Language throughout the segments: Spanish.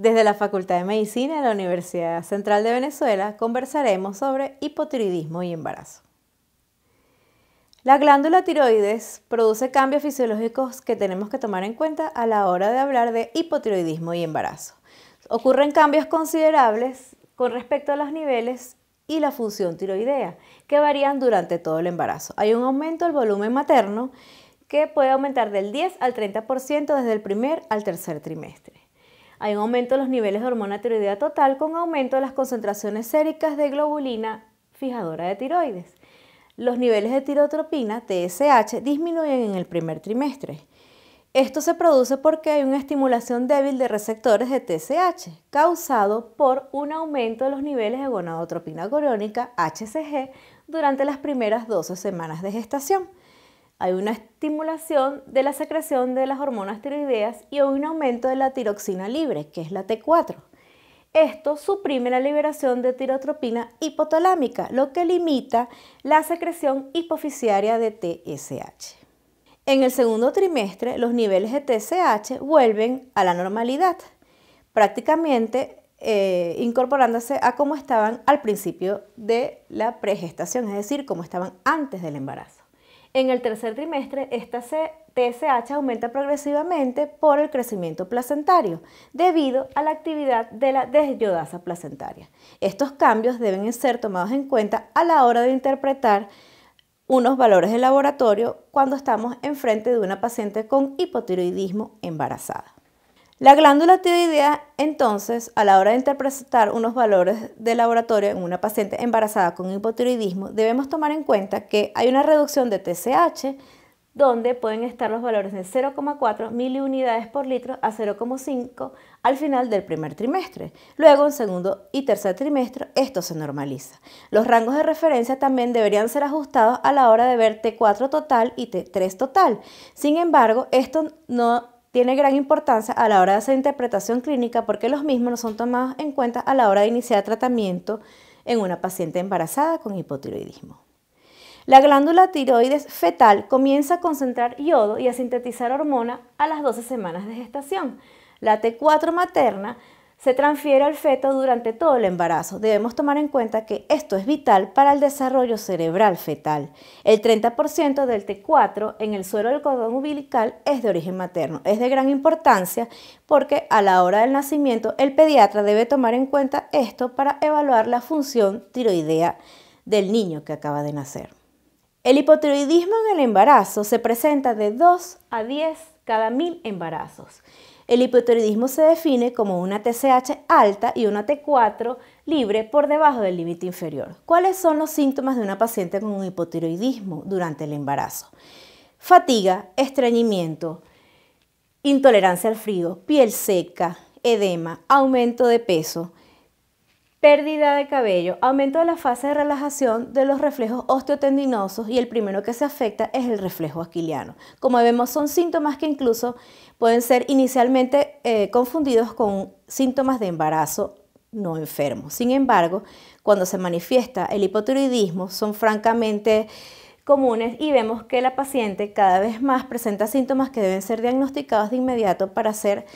Desde la Facultad de Medicina de la Universidad Central de Venezuela conversaremos sobre hipotiroidismo y embarazo. La glándula tiroides produce cambios fisiológicos que tenemos que tomar en cuenta a la hora de hablar de hipotiroidismo y embarazo. Ocurren cambios considerables con respecto a los niveles y la función tiroidea, que varían durante todo el embarazo. Hay un aumento del volumen materno que puede aumentar del 10 al 30% desde el primer al tercer trimestre. Hay un aumento de los niveles de hormona tiroidea total con aumento de las concentraciones séricas de globulina fijadora de tiroides. Los niveles de tirotropina, TSH, disminuyen en el primer trimestre. Esto se produce porque hay una estimulación débil de receptores de TSH, causado por un aumento de los niveles de gonadotropina coriónica, HCG, durante las primeras 12 semanas de gestación. Hay una estimulación de la secreción de las hormonas tiroideas y un aumento de la tiroxina libre, que es la T4. Esto suprime la liberación de tirotropina hipotalámica, lo que limita la secreción hipoficiaria de TSH. En el segundo trimestre, los niveles de TSH vuelven a la normalidad, prácticamente eh, incorporándose a como estaban al principio de la pregestación, es decir, como estaban antes del embarazo. En el tercer trimestre, esta TSH aumenta progresivamente por el crecimiento placentario, debido a la actividad de la desyodasa placentaria. Estos cambios deben ser tomados en cuenta a la hora de interpretar unos valores de laboratorio cuando estamos enfrente de una paciente con hipotiroidismo embarazada. La glándula tiroidea, entonces, a la hora de interpretar unos valores de laboratorio en una paciente embarazada con hipotiroidismo, debemos tomar en cuenta que hay una reducción de TCH donde pueden estar los valores de 0,4 miliunidades por litro a 0,5 al final del primer trimestre. Luego, en segundo y tercer trimestre, esto se normaliza. Los rangos de referencia también deberían ser ajustados a la hora de ver T4 total y T3 total. Sin embargo, esto no tiene gran importancia a la hora de hacer interpretación clínica porque los mismos no son tomados en cuenta a la hora de iniciar tratamiento en una paciente embarazada con hipotiroidismo. La glándula tiroides fetal comienza a concentrar yodo y a sintetizar hormona a las 12 semanas de gestación. La T4 materna se transfiere al feto durante todo el embarazo. Debemos tomar en cuenta que esto es vital para el desarrollo cerebral fetal. El 30% del T4 en el suelo del cordón umbilical es de origen materno. Es de gran importancia porque a la hora del nacimiento el pediatra debe tomar en cuenta esto para evaluar la función tiroidea del niño que acaba de nacer. El hipotiroidismo en el embarazo se presenta de 2 a 10 cada mil embarazos. El hipotiroidismo se define como una TSH alta y una T4 libre por debajo del límite inferior. ¿Cuáles son los síntomas de una paciente con un hipotiroidismo durante el embarazo? Fatiga, estreñimiento, intolerancia al frío, piel seca, edema, aumento de peso, Pérdida de cabello, aumento de la fase de relajación de los reflejos osteotendinosos y el primero que se afecta es el reflejo aquiliano. Como vemos son síntomas que incluso pueden ser inicialmente eh, confundidos con síntomas de embarazo no enfermo. Sin embargo, cuando se manifiesta el hipotiroidismo son francamente comunes y vemos que la paciente cada vez más presenta síntomas que deben ser diagnosticados de inmediato para ser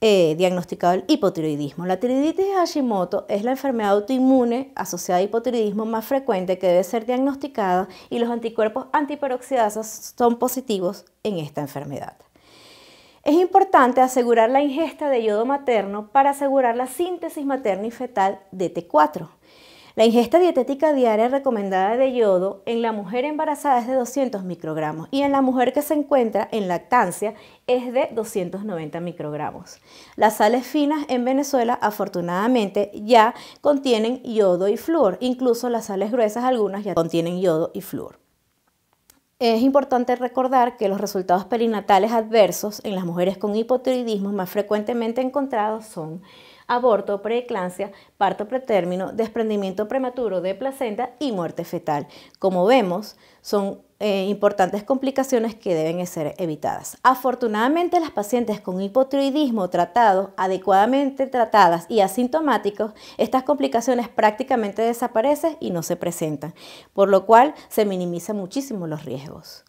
eh, diagnosticado el hipotiroidismo. La tiroiditis Hashimoto es la enfermedad autoinmune asociada a hipotiroidismo más frecuente que debe ser diagnosticada y los anticuerpos antiperoxidasas son positivos en esta enfermedad. Es importante asegurar la ingesta de yodo materno para asegurar la síntesis materna y fetal de T4. La ingesta dietética diaria recomendada de yodo en la mujer embarazada es de 200 microgramos y en la mujer que se encuentra en lactancia es de 290 microgramos. Las sales finas en Venezuela afortunadamente ya contienen yodo y flúor, incluso las sales gruesas algunas ya contienen yodo y flúor. Es importante recordar que los resultados perinatales adversos en las mujeres con hipotiroidismo más frecuentemente encontrados son aborto, preeclampsia, parto pretérmino, desprendimiento prematuro de placenta y muerte fetal. Como vemos, son eh, importantes complicaciones que deben ser evitadas. Afortunadamente, las pacientes con hipotiroidismo tratados, adecuadamente tratadas y asintomáticos, estas complicaciones prácticamente desaparecen y no se presentan, por lo cual se minimizan muchísimo los riesgos.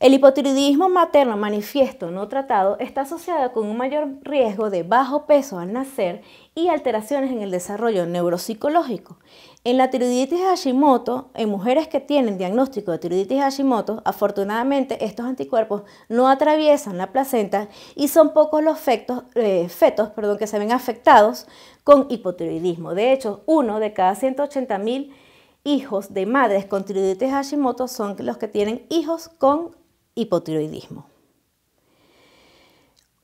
El hipotiroidismo materno manifiesto no tratado está asociado con un mayor riesgo de bajo peso al nacer y alteraciones en el desarrollo neuropsicológico. En la tiroiditis Hashimoto, en mujeres que tienen diagnóstico de tiroiditis Hashimoto, afortunadamente estos anticuerpos no atraviesan la placenta y son pocos los eh, fetos, perdón, que se ven afectados con hipotiroidismo. De hecho, uno de cada 180 mil hijos de madres con tiroiditis Hashimoto son los que tienen hijos con hipotiroidismo.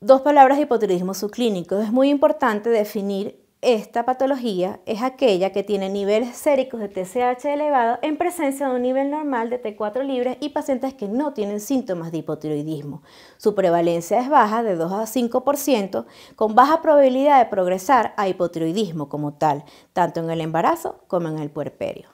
Dos palabras de hipotiroidismo subclínico. Es muy importante definir esta patología es aquella que tiene niveles séricos de TSH elevado en presencia de un nivel normal de T4 libre y pacientes que no tienen síntomas de hipotiroidismo. Su prevalencia es baja, de 2 a 5%, con baja probabilidad de progresar a hipotiroidismo como tal, tanto en el embarazo como en el puerperio.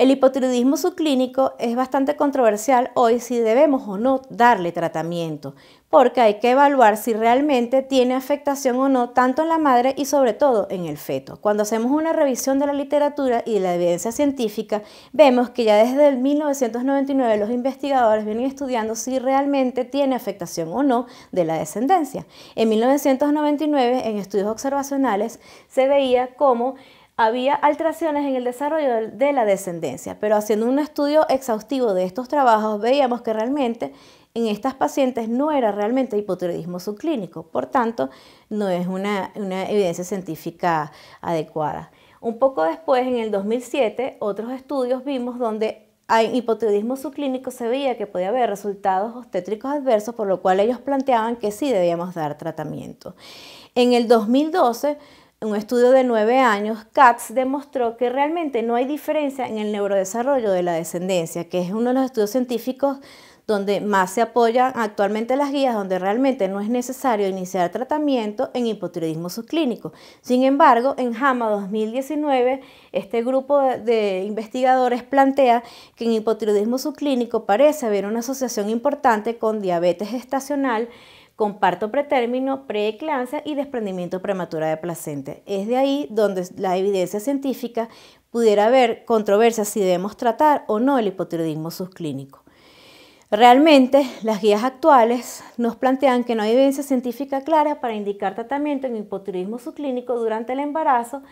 El hipotiroidismo subclínico es bastante controversial hoy si debemos o no darle tratamiento, porque hay que evaluar si realmente tiene afectación o no tanto en la madre y sobre todo en el feto. Cuando hacemos una revisión de la literatura y de la evidencia científica, vemos que ya desde el 1999 los investigadores vienen estudiando si realmente tiene afectación o no de la descendencia. En 1999, en estudios observacionales, se veía como había alteraciones en el desarrollo de la descendencia, pero haciendo un estudio exhaustivo de estos trabajos veíamos que realmente en estas pacientes no era realmente hipotiroidismo subclínico, por tanto no es una, evidencia científica adecuada. Un poco después, en el 2007, otros estudios vimos donde en hipotiroidismo subclínico se veía que podía haber resultados obstétricos adversos, por lo cual ellos planteaban que sí debíamos dar tratamiento. En el 2012 un estudio de nueve años, Katz demostró que realmente no hay diferencia en el neurodesarrollo de la descendencia, que es uno de los estudios científicos donde más se apoyan actualmente las guías, donde realmente no es necesario iniciar tratamiento en hipotiroidismo subclínico. Sin embargo, en JAMA 2019, este grupo de investigadores plantea que en hipotiroidismo subclínico parece haber una asociación importante con diabetes gestacional con parto pretérmino, preeclampsia y desprendimiento prematura de placenta. Es de ahí donde la evidencia científica pudiera haber controversia si debemos tratar o no el hipotiroidismo subclínico. Realmente, las guías actuales nos plantean que no hay evidencia científica clara para indicar tratamiento en hipotiroidismo subclínico durante el embarazo,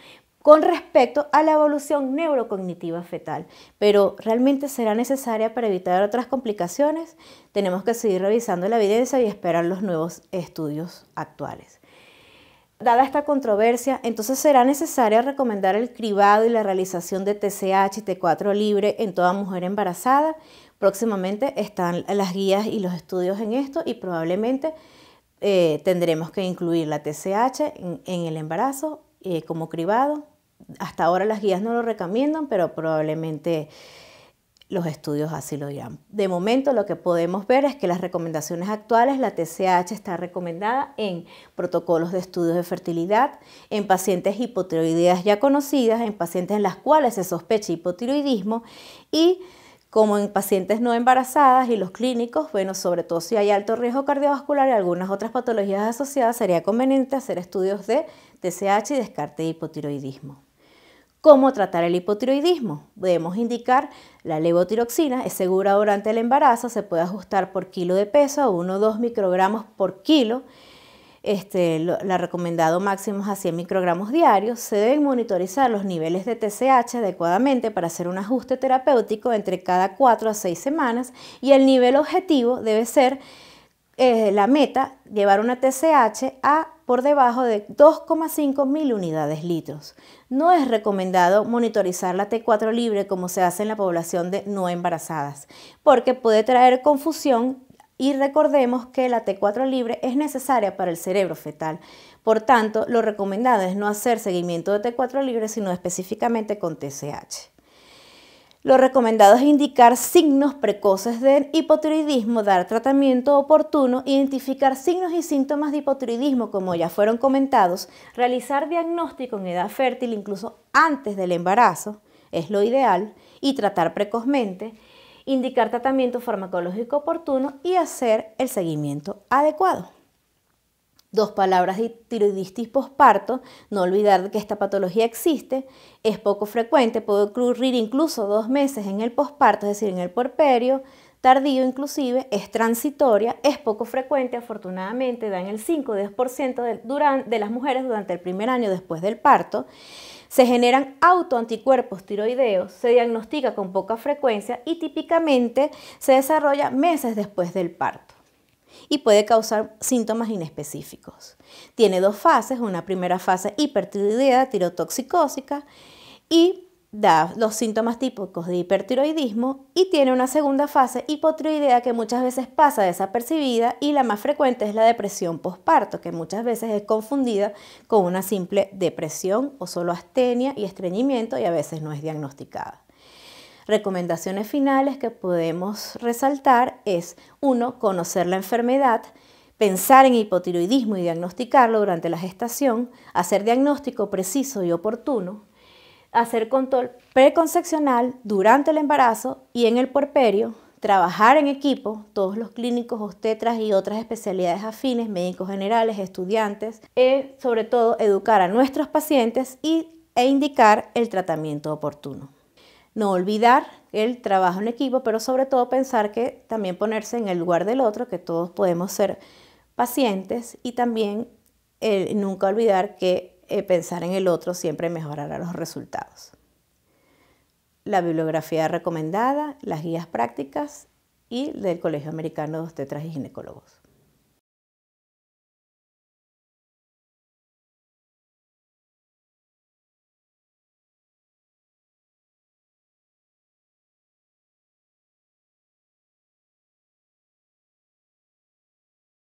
con respecto a la evolución neurocognitiva fetal. Pero ¿realmente será necesaria para evitar otras complicaciones? Tenemos que seguir revisando la evidencia y esperar los nuevos estudios actuales. Dada esta controversia, entonces será necesaria recomendar el cribado y la realización de TCH y T4 libre en toda mujer embarazada. Próximamente están las guías y los estudios en esto y probablemente eh, tendremos que incluir la TCH en el embarazo eh, como cribado. Hasta ahora las guías no lo recomiendan, pero probablemente los estudios así lo dirán. De momento lo que podemos ver es que las recomendaciones actuales, la TCH está recomendada en protocolos de estudios de fertilidad, en pacientes hipotiroideas ya conocidas, en pacientes en las cuales se sospecha hipotiroidismo y como en pacientes no embarazadas y los clínicos, bueno, sobre todo si hay alto riesgo cardiovascular y algunas otras patologías asociadas, sería conveniente hacer estudios de TSH y descarte de hipotiroidismo. ¿Cómo tratar el hipotiroidismo? Debemos indicar la levotiroxina, es segura durante el embarazo, se puede ajustar por kilo de peso a 1 o 2 microgramos por kilo este, la recomendado máximo a 100 microgramos diarios, se deben monitorizar los niveles de TCH adecuadamente para hacer un ajuste terapéutico entre cada 4 a 6 semanas y el nivel objetivo debe ser eh, la meta, llevar una TCH a por debajo de 2,5 mil unidades litros. No es recomendado monitorizar la T4 libre como se hace en la población de no embarazadas, porque puede traer confusión y recordemos que la T4 libre es necesaria para el cerebro fetal. Por tanto, lo recomendado es no hacer seguimiento de T4 libre, sino específicamente con TSH. Lo recomendado es indicar signos precoces de hipotiroidismo, dar tratamiento oportuno, identificar signos y síntomas de hipotiroidismo como ya fueron comentados, realizar diagnóstico en edad fértil incluso antes del embarazo, es lo ideal, y tratar precozmente, indicar tratamiento farmacológico oportuno y hacer el seguimiento adecuado. Dos palabras de tiroiditis posparto, no olvidar que esta patología existe, es poco frecuente, puede ocurrir incluso dos meses en el posparto, es decir, en el porperio, tardío inclusive, es transitoria, es poco frecuente, afortunadamente da en el 5-10% de las mujeres durante el primer año después del parto se generan autoanticuerpos tiroideos, se diagnostica con poca frecuencia y típicamente se desarrolla meses después del parto y puede causar síntomas inespecíficos. Tiene dos fases, una primera fase hipertiroidea tirotoxicósica y da los síntomas típicos de hipertiroidismo y tiene una segunda fase hipotiroidea que muchas veces pasa desapercibida y la más frecuente es la depresión posparto, que muchas veces es confundida con una simple depresión o solo astenia y estreñimiento y a veces no es diagnosticada. Recomendaciones finales que podemos resaltar es uno, Conocer la enfermedad, pensar en hipotiroidismo y diagnosticarlo durante la gestación, hacer diagnóstico preciso y oportuno, hacer control preconcepcional durante el embarazo y en el puerperio, trabajar en equipo, todos los clínicos, obstetras y otras especialidades afines, médicos generales, estudiantes, y eh, sobre todo educar a nuestros pacientes y, e indicar el tratamiento oportuno. No olvidar el trabajo en equipo, pero sobre todo pensar que también ponerse en el lugar del otro, que todos podemos ser pacientes y también eh, nunca olvidar que eh, pensar en el otro siempre mejorará los resultados. La bibliografía recomendada, las guías prácticas y del Colegio Americano de Obstetras y Ginecólogos.